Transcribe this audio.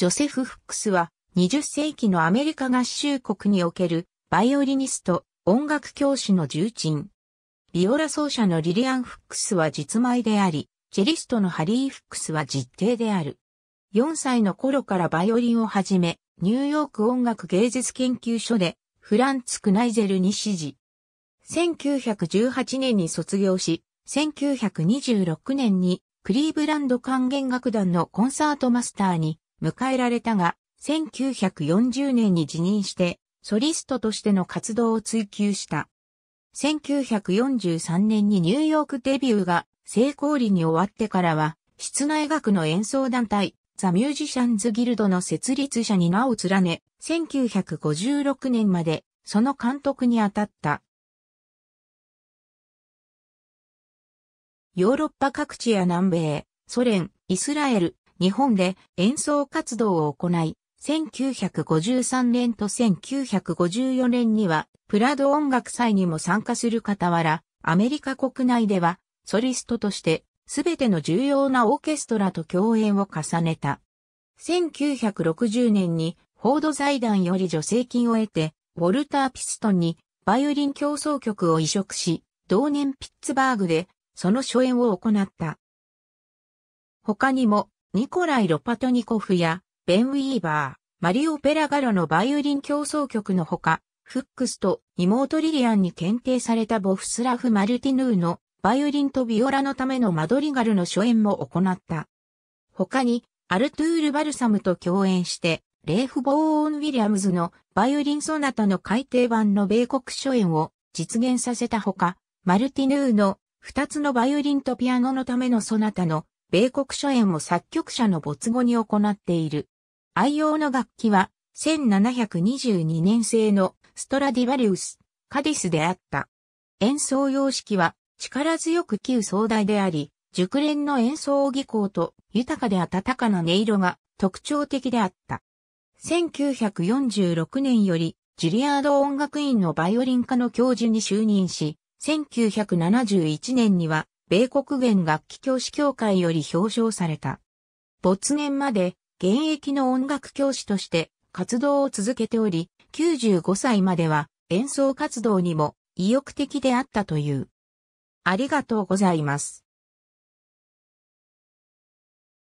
ジョセフ・フックスは20世紀のアメリカ合衆国におけるバイオリニスト、音楽教師の重鎮。ビオラ奏者のリリアン・フックスは実米であり、チェリストのハリー・フックスは実定である。4歳の頃からバイオリンを始め、ニューヨーク音楽芸術研究所でフランツ・クナイゼルに指示。1918年に卒業し、1926年にクリーブランド管弦楽団のコンサートマスターに迎えられたが、1940年に辞任して、ソリストとしての活動を追求した。1943年にニューヨークデビューが成功裏に終わってからは、室内楽の演奏団体、ザ・ミュージシャンズ・ギルドの設立者に名を連ね、1956年までその監督に当たった。ヨーロッパ各地や南米、ソ連、イスラエル、日本で演奏活動を行い、1953年と1954年にはプラド音楽祭にも参加する傍ら、アメリカ国内ではソリストとしてすべての重要なオーケストラと共演を重ねた。1960年にフォード財団より助成金を得て、ウォルター・ピストンにバイオリン競争曲を移植し、同年ピッツバーグでその初演を行った。他にもニコライ・ロパトニコフや、ベン・ウィーバー、マリオ・ペラガロのバイオリン競争曲のほか、フックスと妹リリアンに検定されたボフスラフ・マルティヌーのバイオリンとビオラのためのマドリガルの初演も行った。他に、アルトゥール・バルサムと共演して、レーフ・ボーオン・ウィリアムズのバイオリンソナタの改訂版の米国初演を実現させたほか、マルティヌーの二つのバイオリンとピアノのためのソナタの米国書演を作曲者の没後に行っている。愛用の楽器は、1722年製のストラディバリウス、カディスであった。演奏様式は、力強く旧壮大であり、熟練の演奏技巧と豊かで温かな音色が特徴的であった。1946年より、ジュリアード音楽院のバイオリン科の教授に就任し、1971年には米国弦楽器教師協会より表彰された。没年まで現役の音楽教師として活動を続けており、95歳までは演奏活動にも意欲的であったという。ありがとうございます。